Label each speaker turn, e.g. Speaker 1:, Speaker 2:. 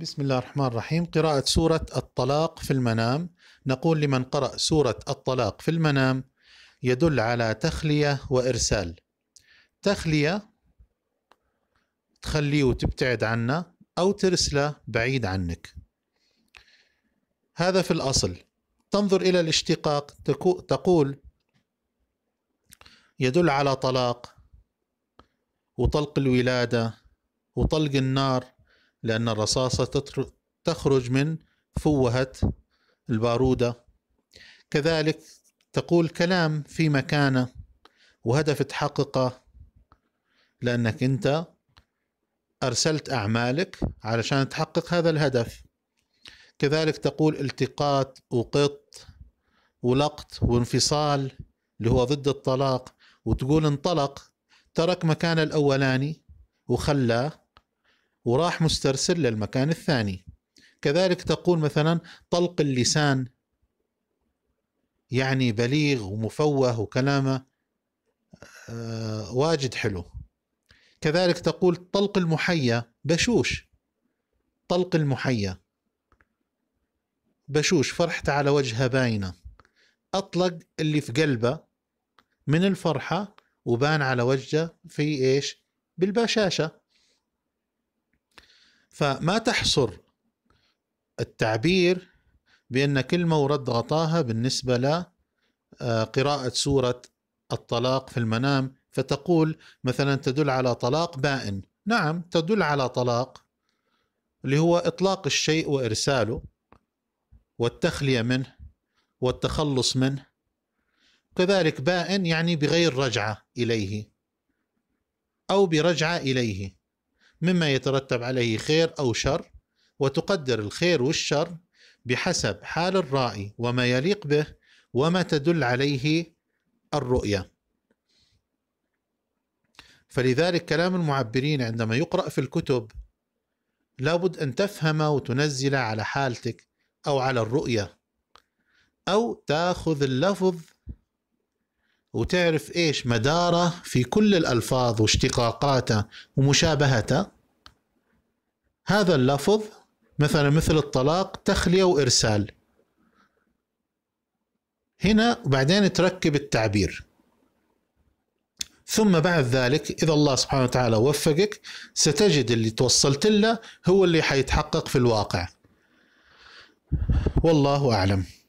Speaker 1: بسم الله الرحمن الرحيم قراءة سورة الطلاق في المنام نقول لمن قرأ سورة الطلاق في المنام يدل على تخلية وإرسال تخلية تخليه وتبتعد عنه أو ترسله بعيد عنك هذا في الأصل تنظر إلى الاشتقاق تقول يدل على طلاق وطلق الولادة وطلق النار لأن الرصاصة تخرج من فوهة البارودة كذلك تقول كلام في مكانه وهدف تحققه لأنك أنت أرسلت أعمالك علشان تحقق هذا الهدف كذلك تقول التقاط وقط ولقط وانفصال اللي هو ضد الطلاق وتقول انطلق ترك مكانه الأولاني وخلاه وراح مسترسل للمكان الثاني كذلك تقول مثلا طلق اللسان يعني بليغ ومفوه وكلامه آه، واجد حلو كذلك تقول طلق المحيا بشوش طلق المحيا بشوش فرحته على وجهها باينه اطلق اللي في قلبه من الفرحه وبان على وجهه في ايش بالبشاشه فما تحصر التعبير بأن كلمة ورد غطاها بالنسبة لقراءة آه، سورة الطلاق في المنام فتقول مثلا تدل على طلاق بائن نعم تدل على طلاق اللي هو إطلاق الشيء وإرساله والتخلية منه والتخلص منه كذلك بائن يعني بغير رجعة إليه أو برجعة إليه مما يترتب عليه خير او شر وتقدر الخير والشر بحسب حال الرائي وما يليق به وما تدل عليه الرؤيه فلذلك كلام المعبرين عندما يقرا في الكتب لابد ان تفهم وتنزل على حالتك او على الرؤيه او تاخذ اللفظ وتعرف ايش مداره في كل الالفاظ واشتقاقاته ومشابهته هذا اللفظ مثلا مثل الطلاق تخلية وإرسال هنا وبعدين تركب التعبير ثم بعد ذلك إذا الله سبحانه وتعالى وفقك ستجد اللي توصلت له هو اللي حيتحقق في الواقع والله أعلم